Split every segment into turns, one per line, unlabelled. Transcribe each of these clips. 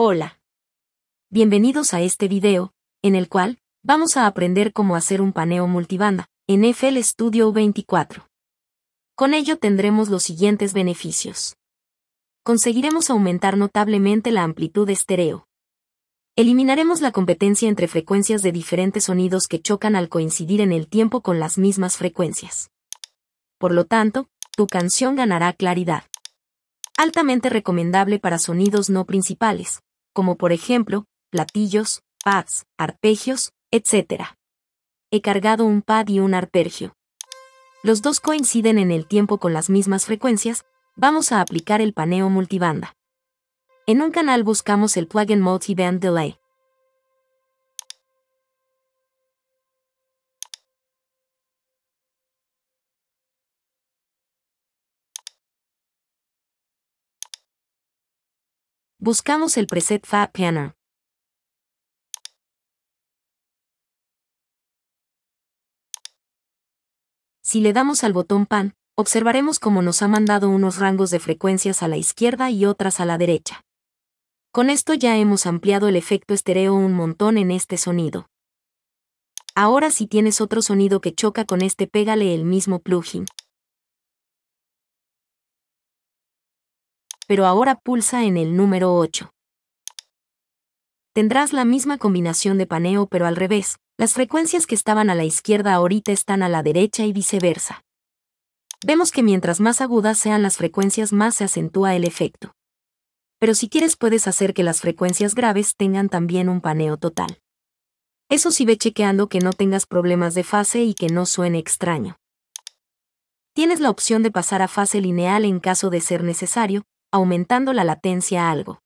Hola. Bienvenidos a este video, en el cual, vamos a aprender cómo hacer un paneo multibanda, en FL Studio 24. Con ello tendremos los siguientes beneficios. Conseguiremos aumentar notablemente la amplitud estéreo. Eliminaremos la competencia entre frecuencias de diferentes sonidos que chocan al coincidir en el tiempo con las mismas frecuencias. Por lo tanto, tu canción ganará claridad altamente recomendable para sonidos no principales, como por ejemplo, platillos, pads, arpegios, etc. He cargado un pad y un arpegio. Los dos coinciden en el tiempo con las mismas frecuencias, vamos a aplicar el paneo multibanda. En un canal buscamos el plugin Multiband Delay.
Buscamos el preset Fat Piano.
Si le damos al botón Pan, observaremos cómo nos ha mandado unos rangos de frecuencias a la izquierda y otras a la derecha. Con esto ya hemos ampliado el efecto estéreo un montón en este sonido. Ahora si tienes otro sonido que choca con este pégale el mismo plugin. pero ahora pulsa en el número 8. Tendrás la misma combinación de paneo pero al revés, las frecuencias que estaban a la izquierda ahorita están a la derecha y viceversa. Vemos que mientras más agudas sean las frecuencias más se acentúa el efecto. Pero si quieres puedes hacer que las frecuencias graves tengan también un paneo total. Eso sí ve chequeando que no tengas problemas de fase y que no suene extraño. Tienes la opción de pasar a fase lineal en caso de ser necesario, aumentando la latencia algo.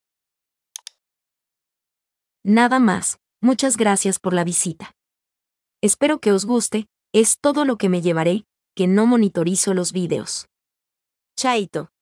Nada más, muchas gracias por la visita. Espero que os guste, es todo lo que me llevaré, que no monitorizo los vídeos.
Chaito.